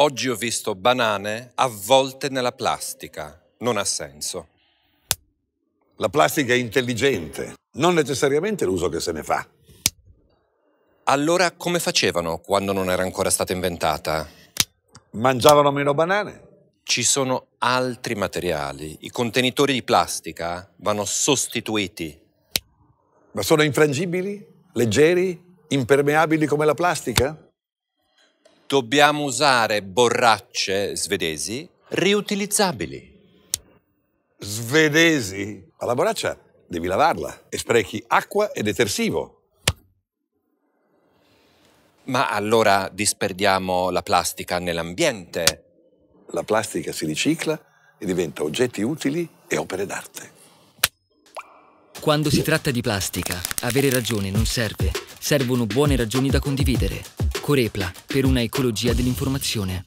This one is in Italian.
Oggi ho visto banane avvolte nella plastica. Non ha senso. La plastica è intelligente, non necessariamente l'uso che se ne fa. Allora come facevano quando non era ancora stata inventata? Mangiavano meno banane. Ci sono altri materiali. I contenitori di plastica vanno sostituiti. Ma sono infrangibili? Leggeri? Impermeabili come la plastica? dobbiamo usare borracce svedesi riutilizzabili. Svedesi? Ma la borraccia devi lavarla e sprechi acqua e detersivo. Ma allora disperdiamo la plastica nell'ambiente. La plastica si ricicla e diventa oggetti utili e opere d'arte. Quando si tratta di plastica, avere ragione non serve. Servono buone ragioni da condividere. Corepla per una ecologia dell'informazione.